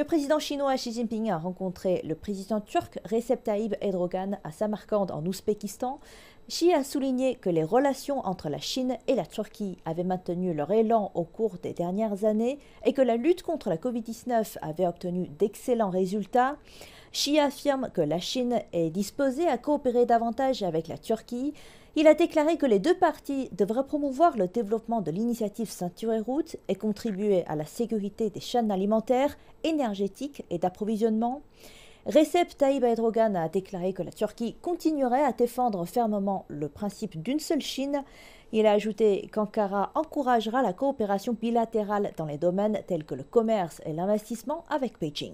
Le président chinois Xi Jinping a rencontré le président turc Recep Tayyip Erdogan à Samarkand en Ouzbékistan. Xi a souligné que les relations entre la Chine et la Turquie avaient maintenu leur élan au cours des dernières années et que la lutte contre la Covid-19 avait obtenu d'excellents résultats. Xi affirme que la Chine est disposée à coopérer davantage avec la Turquie. Il a déclaré que les deux parties devraient promouvoir le développement de l'initiative Ceinture et Route et contribuer à la sécurité des chaînes alimentaires, énergétiques et d'approvisionnement. Recep Tayyip Erdogan a déclaré que la Turquie continuerait à défendre fermement le principe d'une seule Chine. Il a ajouté qu'Ankara encouragera la coopération bilatérale dans les domaines tels que le commerce et l'investissement avec Pékin.